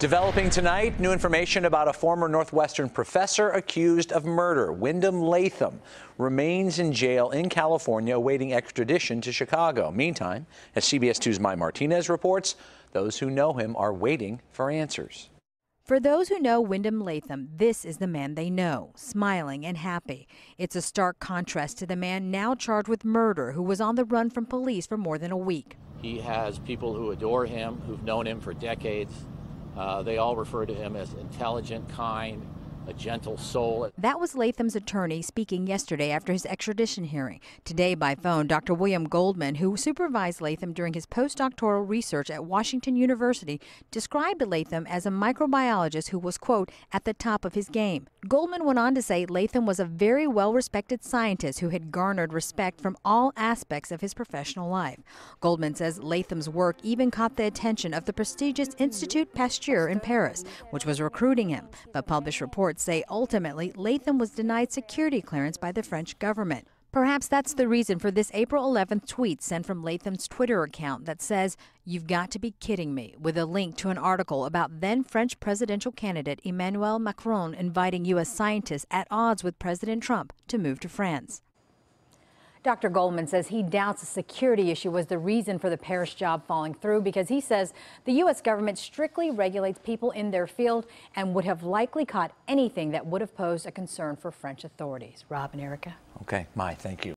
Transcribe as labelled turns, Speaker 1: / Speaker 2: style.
Speaker 1: Developing tonight, new information about a former Northwestern professor accused of murder. Wyndham Latham remains in jail in California awaiting extradition to Chicago. Meantime, as CBS 2's Mai Martinez reports, those who know him are waiting for answers.
Speaker 2: For those who know Wyndham Latham, this is the man they know, smiling and happy. It's a stark contrast to the man now charged with murder who was on the run from police for more than a week.
Speaker 3: He has people who adore him, who've known him for decades, uh, they all refer to him as intelligent, kind, a gentle soul.
Speaker 2: That was Latham's attorney speaking yesterday after his extradition hearing. Today, by phone, Dr. William Goldman, who supervised Latham during his postdoctoral research at Washington University, described Latham as a microbiologist who was, quote, at the top of his game. Goldman went on to say Latham was a very well respected scientist who had garnered respect from all aspects of his professional life. Goldman says Latham's work even caught the attention of the prestigious Institut Pasteur in Paris, which was recruiting him, but published reports say ultimately Latham was denied security clearance by the French government. Perhaps that's the reason for this April 11th tweet sent from Latham's Twitter account that says, You've got to be kidding me, with a link to an article about then French presidential candidate Emmanuel Macron inviting U.S. scientists at odds with President Trump to move to France. Dr. Goldman says he doubts a security issue was the reason for the Paris job falling through because he says the U.S. government strictly regulates people in their field and would have likely caught anything that would have posed a concern for French authorities. Rob and Erica.
Speaker 1: Okay, my thank you.